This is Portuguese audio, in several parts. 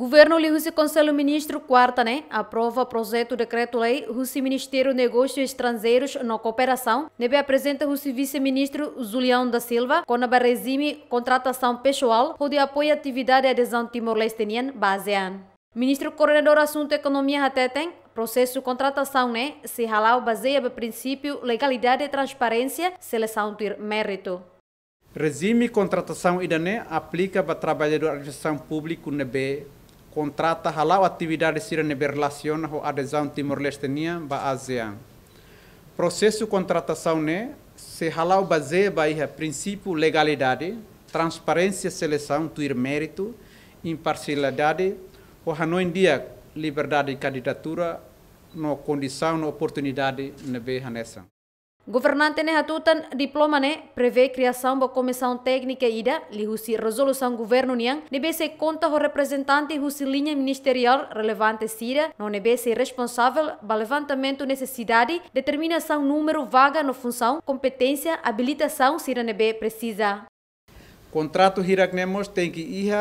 Governo Lihus e Conselho Ministro quarta, né, aprova projeto decreto-lei Russi Ministério Negócios Estrangeiros na cooperação. Nebe apresenta Russi Vice-Ministro Julião da Silva com o regime contratação pessoal ou de apoio à atividade e adesão timor-leste basean. Ministro Coordenador Assunto Economia até tem processo de contratação, né, se halau baseia no princípio legalidade e transparência, seleção ter mérito. Regime contratação idane né? aplica para trabalhador administração público nebe contrata halau atividades sirene berlaciona ho adesão Timor-Leste ba ASEAN. Processo contratação né se halau baseia baia princípio legalidade, transparência, seleção, tuir mérito, imparcialidade, ho hano em dia liberdade de candidatura, no condição, no oportunidade, nebe hanessa. Governante ne hatutan diploma ne prevê criação da comissão técnica ida li husi resolução governo nian nebe se conta o representante husi linha ministerial relevante cira no nebe se responsável ba levantamento necessidade determinação número vaga no função competência habilitação cira nebe precisa Contrato hiraknemos tem que ir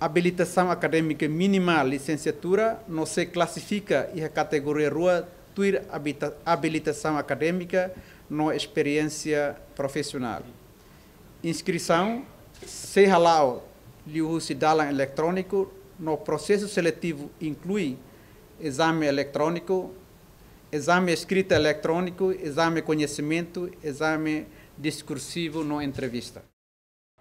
habilitação acadêmica mínima licenciatura não se classifica e a categoria rua substituir habilitação acadêmica na experiência profissional. Inscrição sem halau liu dalan eletrônico no processo seletivo inclui exame eletrônico, exame escrita eletrônico, exame conhecimento, exame discursivo no entrevista.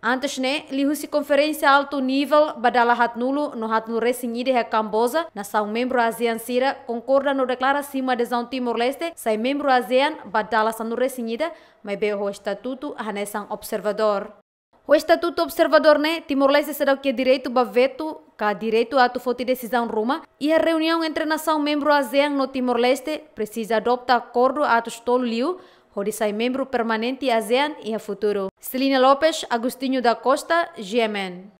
Antes Antesne, né, se conferência alto nível badala hatnulu no hatnu resignide de Cambosa, nação membro ASEAN Sira, concorda no cima de São Timor-Leste, sai membro ASEAN badala sanu resignida, mas beu o estatuto hanesan observador. O estatuto observador né, Timor-Leste será o que é direito ba veto, cá direito a foto decisão Roma, e a reunião entre nação membro ASEAN no Timor-Leste precisa adoptar acordo a tolo liu, Horisai membro permanente ASEAN e a futuro. Celina Lopes, Agostinho da Costa, GMN.